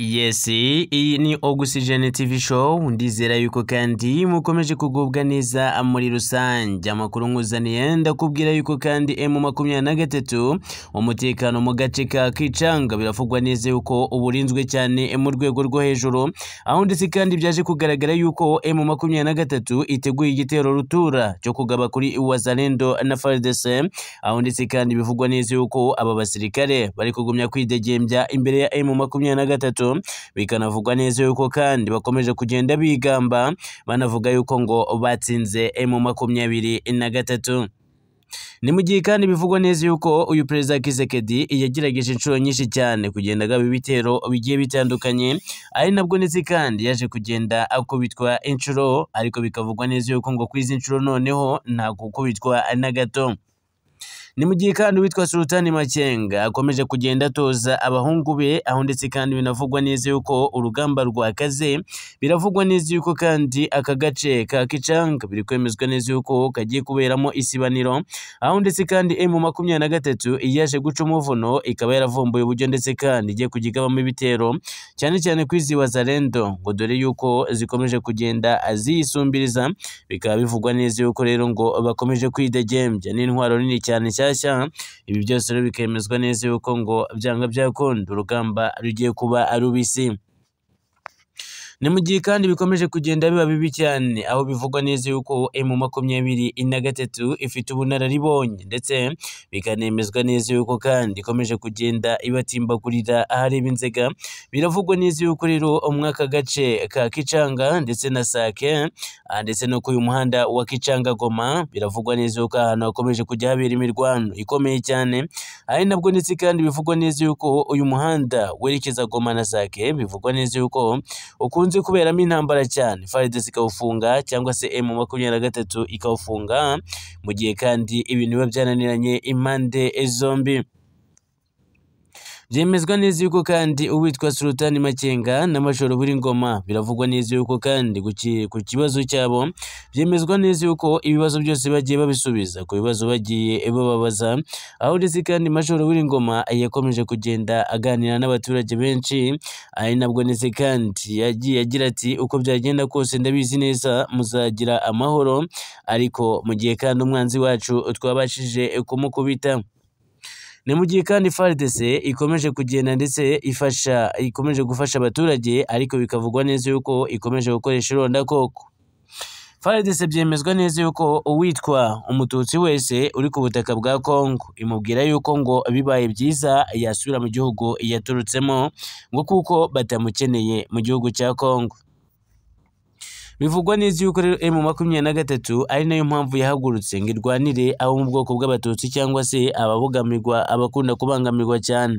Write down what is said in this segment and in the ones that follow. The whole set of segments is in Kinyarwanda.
yes iyi ni oxygen tv show ndizera yuko kandi mukomeje kugubwa neza ah, muri rusange amakuru nkuzaniye ndakubwira yuko kandi emu eh, makumyabiri na gatatu umutekano mu gace ka kicanga biravugwa neza yuko uburinzwe cyane eh, mu rwego rwo hejuru aho ndetse kandi byaje kugaragara yuko emu eh, makumyabiri na gatatu iteguye igitero rutura cyo kugaba kuri wazalendo na frdc aho ndetse kandi bivugwa neza yuko aba basirikare bari kugumya kwidegembya imbere ya emu makumyabiri na gatatu bikanavugwa neza yuko kandi bakomeje kugenda bigamba banavuga yuko ngo batsinze mu makumyabiri na gatatu ni mu gihe kandi bivugwa neza yuko uyu perezida Kisekedi yagerageje inshuro nyinshi cyane kugenda agaba ibitero bigiye bitandukanye ari nabwo ndetse kandi yaje kugenda akubitwa inshuro ariko bikavugwa neza yuko ngo kuri izi nshuro noneho nta gukubitwa na gato ni mu gihe kandi uwitwa Sultani Makenga akomeje kugenda atoza abahungu be aho ndetse kandi binavugwa neza yuko urugamba rwakaze biravugwa neza yuko kandi aka gace ka Kichanga biri kwemezwa neza yuko kagiye kuberamo isibaniro aho ndetse kandi emu makumyabiri na gatatu yaje guca umuvuno ikaba yaravumbuye uburyo ndetse kandi igiye kujya igabamo ibitero cyane cyane ku izi wazarendo ngo dore yuko zikomeje kugenda ziyisumbiriza bikaba bivugwa neza yuko rero ngo bakomeje kwidegembya n'intwaro nini cyane cyane rushyashya ibi byose rero bikemezwa neza yuko ngo byanga byakunda urugamba rugiye kuba ari rubisi Ni mu gihe kandi bikomeje kugenda biba bibi cyane aho bivugwa neza yuko emu makumyabiri na gatatu ifite ubunararibonye ndetse bikanemezwa neza yuko kandi ikomeje kugenda ibatimbakurira ahareba inzega biravugwa neza yuko rero umwaka gace ka Kicanga ndetse na Sake ah, ndetse no ku uyu muhanda wa Kicanga Goma biravugwa neza yuko ahantu hakomeje kujya habera imirwano ikomeye cyane ari nabwo ndetse kandi bivugwa neza yuko uyu muhanda werekeza Goma na Sake bivugwa neza yuko ukunze ukunze kuberamo intambara cyane faride zikawufunga cyangwa se emu makumyabiri na gatatu ikawufunga mu gihe kandi ibintu biba byananiranye impande zombi byemezwa neza yuko kandi uwitwa Sultani Makenga n'amashoro Ngoma biravugwa neza yuko kandi ku kibazo cyabo byemezwa neza yuko ibibazo byose bagiye babisubiza ku bibazo bagiye bababaza aho ndetse kandi mashoro Ngoma yakomeje kugenda aganira n'abaturage benshi ari nabwo ndetse kandi yagiye agira ati uko byagenda kose ndabizi neza muzagira amahoro ariko mu gihe kandi umwanzi wacu twabashije kumukubita Ni mu gihe kandi FARDC ikomeje kugenda ndetse ifasha ikomeje gufasha abaturage ariko bikavugwa neza yuko ikomeje gukoresha koko. FARDC byemezwa neza yuko uwitwa umututsi wese uri ku butaka bwa Congo imubwira yuko ngo bibaye byiza yasubira mu gihugu yaturutsemo ngo kuko batamukeneye mu gihugu cya Congo. bivugwa neza yuko rero emu makumyabiri na gatatu ari nayo mpamvu yahagurutse ngo irwanire abo mu bwoko bw'abatutsi cyangwa se ababogamirwa abakunda kubangamirwa cyane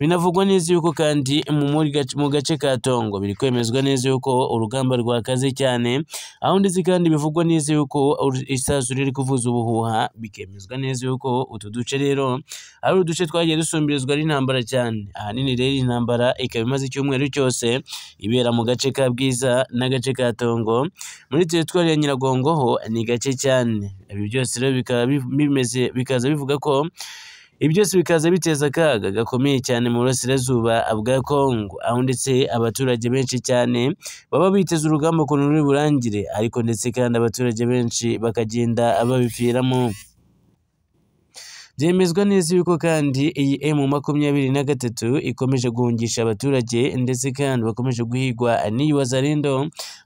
Binavugwa neza yuko kandi mu gace ka Tongo biri kwemezwa neza yuko urugamba rwakaze cyane aho ndetse kandi bivugwa neza yuko isasu riri kuvuza ubuhuha bikemezwa neza yuko utu duce rero ari uduce twagiye dusumbirizwa n'intambara cyane ahanini rero intambara ikaba imaze icyumweru cyose ibera mu gace ka Bwiza n'agace ka Tongo muri teritwari ya Nyiragongo ho ni gake cyane ibi byose rero bikaba bimeze bikaza bivuga ko Ibi byose bikaza biteza akaga gakomeye cyane mu burasirazuba bwa Kongo, aho ndetse abaturage benshi cyane baba biteze urugamba ukuntu ruri burangire, ariko ndetse kandi abaturage benshi bakagenda babipfiramo. Byemezwa neza yuko kandi iyi emu makumyabiri na gatatu ikomeje guhungisha abaturage ndetse kandi bakomeje guhigwa n'iyi wazarendo,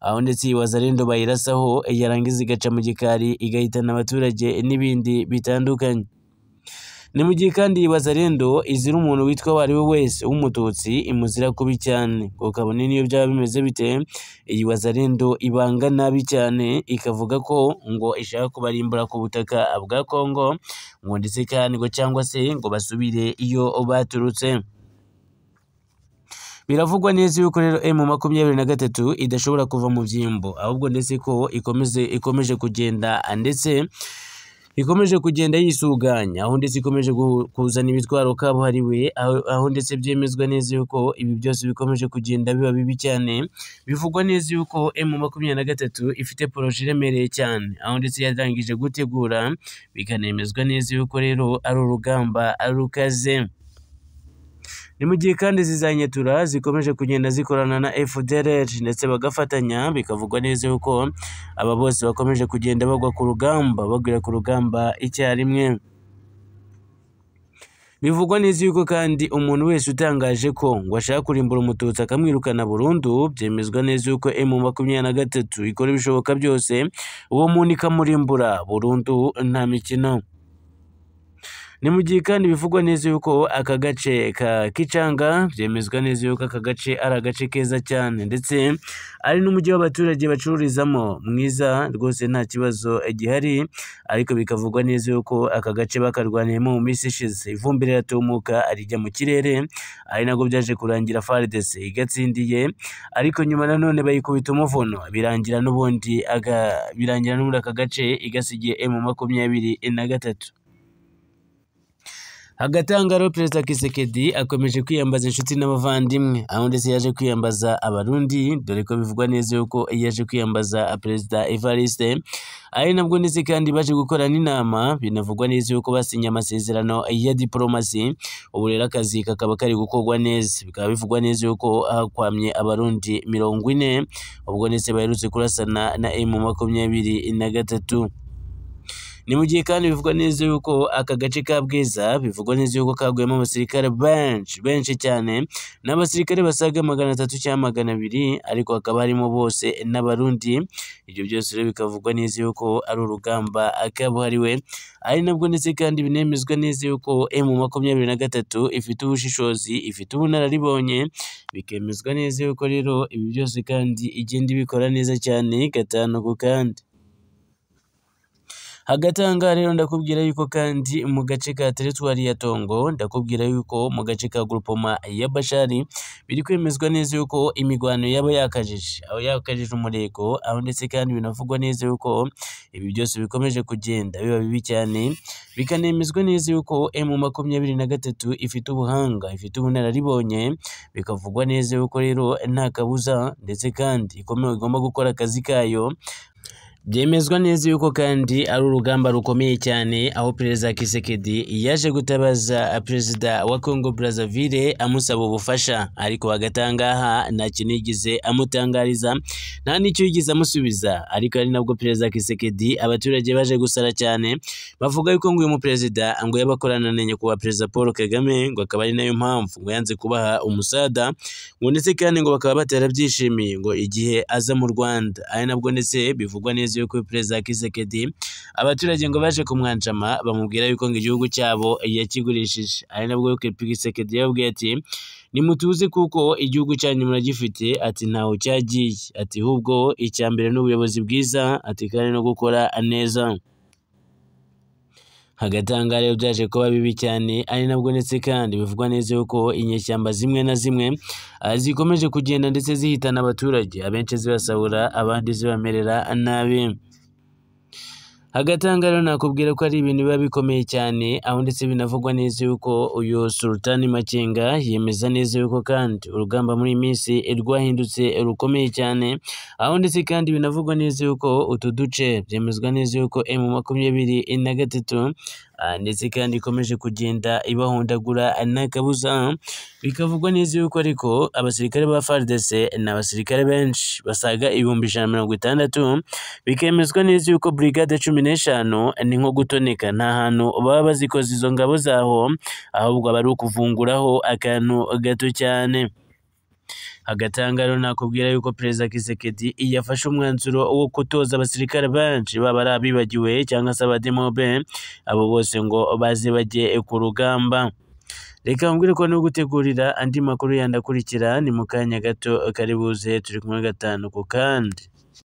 aho ndetse iyi wazarendo bayirasaho yarangiza igaca mu gikari igahitana abaturage n'ibindi bitandukanye. ni mu gihe kandi yibaza rendo izira umuntu witwa uwo ari we wese w'umututsi imuzira kubi cyane ngo kabone niyo byaba bimeze bite iyibaza rendo ibanga nabi cyane ikavuga ko ngo ishaka kubarimbura ku butaka bwa Kongo ngo ndetse kandi ngo cyangwa se ngo basubire iyo baturutse biravugwa neza yuko rero emu makumyabiri na gatatu idashobora kuva mu byimbo ahubwo ndetse ko ikomeze ikomeje kugenda ndetse ikomeje kugenda yisuganya aho ndetse ikomeje kuzana ibitwaro kabuhariwe aho ndetse byemezwa neza yuko ibi byose bikomeje kugenda biba bibi cyane bivugwa neza yuko emu makumyabiri na gatatu ifite poroje iremereye cyane aho ndetse yarangije gutegura bikanemezwa neza yuko rero ari urugamba rukaze. ni mu gihe kandi izi zikomeje kugenda zikorana na FDLR ndetse bagafatanya bikavugwa neza yuko aba bose bakomeje kugenda bagwa ku rugamba bagwira ku rugamba icyarimwe bivugwa neza yuko kandi umuntu wese utangaje ko ngo ashaka kurimbura umututsi akamwirukana burundu byemezwa neza yuko emu makumyabiri na gatatu ikora ibishoboka byose uwo muntu ikamurimbura burundu nta mikino Ni mu gihe kandi bivugwa neza yuko aka gace ka Kicanga byemezwa neza yuko aka gace ari agace keza cyane ndetse ari n'umujyi w'abaturage bacururizamo mwiza rwose nta kibazo gihari ariko bikavugwa neza yuko aka gace bakarwaniyemo mu minsi ishize ivumbi riratumuka arijya mu kirere ari nabwo byaje kurangira FARDC igatsindiye ariko nyuma nanone bayikubita umuvuno birangira n'ubundi aga birangira n'ubundi aka gace igasigiye M makumyabiri na gatatu Hagati aho ngaho Perezida Kisekedi akomeje kwiyambaza inshuti n'abavandimwe, aho ndetse yaje kwiyambaza abarundi dore ko bivugwa neza yuko yaje kwiyambaza Perezida Evariste, ari nabwo ndetse kandi baje gukora n’inama binavugwa neza yuko basinye amasezerano ya diporomasi, ubu rero akazi kakaba kari gukorwa neza, bikaba bivugwa neza yuko hakwamye abarundi mirongo ine, ubwo ndetse baherutse kurasana na M makumyabiri na gatatu. Ni mu gihe kandi bivugwa neza yuko aka gace ka Bwiza bivugwa neza yuko kaguyemo abasirikare benshi benshi cyane n’abasirikare basaga magana atatu cyangwa magana abiri ariko hakaba harimo bose n'abarundi ibyo byose rero bikavugwa neza yuko ari urugamba kabuhariwe ari nabwo ndetse kandi binemezwa neza yuko emu makumyabiri na gatatu ifite ubushishozi ifite ubunararibonye bikemezwa neza yuko rero ibi byose kandi igenda ibikora neza cyane gatanu ku kandi. Hagati aha ngaha rero ndakubwira yuko kandi mu gace ka teritwari ya Tongo ndakubwira yuko mu gace ka Grupoma ya Bashari biri kwemezwa neza yuko imigwano yaba yakajije aho yakajije umurego aho ndetse kandi binavugwa neza yuko ibi byose bikomeje kugenda biba bibi cyane bikanemezwa neza yuko M makumyabiri na gatatu ifite ubuhanga ifite ubunararibonye bikavugwa neza yuko rero nta kabuza ndetse kandi ikomeye igomba gukora akazi kayo byemezwa neza yuko kandi ari urugamba rukomeye cyane aho perezida Kisekedi yaje gutabaza perezida wa Congo Brazzaville amusaba ubufasha ariko agatangaha aha ngaha ntacyo amutangariza nta n'icyo yigeze amusubiza ariko ari nabwo perezida Kisekedi abaturage baje gusara cyane bavuga yuko ngo uyu muperezida ngo yabakoranane nyakubahwa perezida Paul Kagame ngo akaba ari nayo mpamvu ngo yanze kubaha umusada ngo ndetse kandi ngo bakaba batarabyishimiye ngo igihe aza mu Rwanda ari nabwo ndetse bivugwa neza y'uko perezida Kisekedi abaturage ngo baje kumwanjama bamubwira yuko ngo igihugu cyabo yakigurishije ari nabwo Kisekedi yababwiye ati nimutuzi kuko igihugu cyanyu muragifite ati ntawe cyagiye ati ahubwo icya mbere ni ubuyobozi bwiza ati kandi no gukora neza hagatangara byaje kuba bibi cyane ari nabwo ndetse kandi bivugwa neza yuko inyeshyamba zimwe na zimwe ah, zikomeje kugenda ndetse zihitana abaturage abenshi zibasahura abandi zibamerera nabi hagati rero nakubwira ko ari ibintu biba bikomeye cyane aho ndetse binavugwa neza yuko uyu Sultan Makenga yemeza neza yuko kandi urugamba muri iyi minsi rwahindutse rukomeye cyane aho ndetse kandi binavugwa neza yuko utu duce byemezwa neza yuko M makumyabiri na gatatu Ah, ndetse kandi ikomeje kugenda ibahondagura nta bikavugwa neza yuko ariko abasirikare ba FARDC ni abasirikare benshi basaga ibihumbi ijana mirongo itandatu bikemezwa neza yuko brigade cumi n'eshanu ni nko gutoneka nta hantu baba bazikoze izo ngabo zaho ahubwo aba ari ukuvunguraho akantu gato cyane hagati aha nakubwira yuko perezida Kisekedi yafashe umwanzuro wo kutoza abasirikare benshi baba ari abibagiwe cyangwa se abademobe abo bose ngo baze bajye ku rugamba reka mbwire ko no gutegurira andi makuru yandakurikira ni mu kanya gato karibuze turi kumwe gatanu ku kandi